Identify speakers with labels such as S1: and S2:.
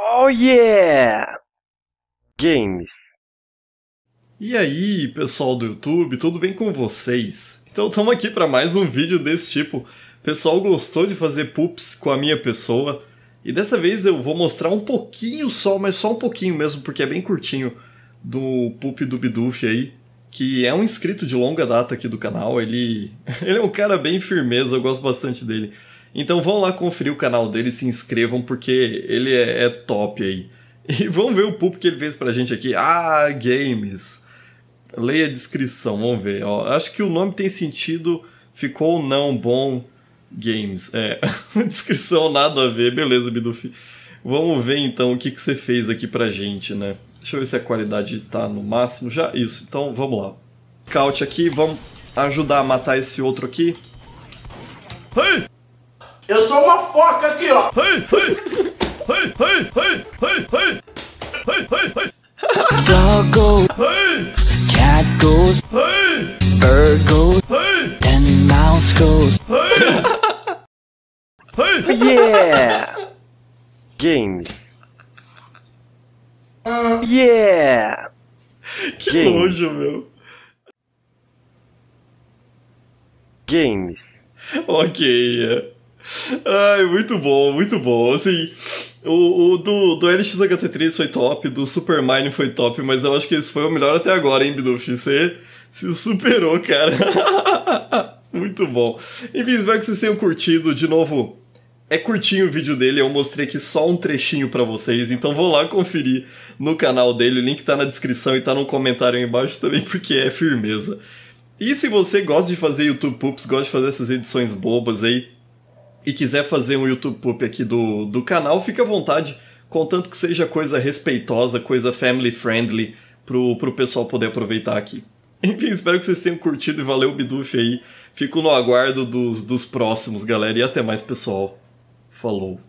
S1: Oh yeah! Games. E aí, pessoal do YouTube, tudo bem com vocês? Então estamos aqui para mais um vídeo desse tipo. O pessoal gostou de fazer poops com a minha pessoa e dessa vez eu vou mostrar um pouquinho só, mas só um pouquinho mesmo, porque é bem curtinho do pup do Bidoof aí, que é um inscrito de longa data aqui do canal. Ele ele é um cara bem firmeza, eu gosto bastante dele. Então vão lá conferir o canal dele, se inscrevam, porque ele é, é top aí. E vamos ver o público que ele fez pra gente aqui. Ah, games. Leia a descrição, vamos ver. Ó, acho que o nome tem sentido. Ficou ou não bom games. É, descrição nada a ver. Beleza, Bidufi. Vamos ver então o que, que você fez aqui pra gente, né? Deixa eu ver se a qualidade tá no máximo. Já isso, então vamos lá. Scout aqui, vamos ajudar a matar esse outro aqui. Ei! Eu sou uma foca aqui, ó. Hey, hey. Hey, hey, hey, hey, hey. Hey, hey, hey. Dog goes. Hey. Cat goes. Hey. Bird goes. Hey. And mouse goes. Yeah. Games. yeah. Que nojo, meu. Games. Ok. Ai, muito bom, muito bom. Assim, o, o do, do LXHT3 foi top, do Super Mine foi top, mas eu acho que esse foi o melhor até agora, hein, Biduf? Você se superou, cara. muito bom. Enfim, espero que vocês tenham curtido. De novo, é curtinho o vídeo dele, eu mostrei aqui só um trechinho para vocês, então vou lá conferir no canal dele, o link tá na descrição e tá no comentário aí embaixo também, porque é firmeza. E se você gosta de fazer YouTube Poops, gosta de fazer essas edições bobas aí, e quiser fazer um YouTube Poop aqui do, do canal, fique à vontade, contanto que seja coisa respeitosa, coisa family friendly, pro, pro pessoal poder aproveitar aqui. Enfim, espero que vocês tenham curtido e valeu, Biduf aí. Fico no aguardo dos, dos próximos, galera, e até mais, pessoal. Falou.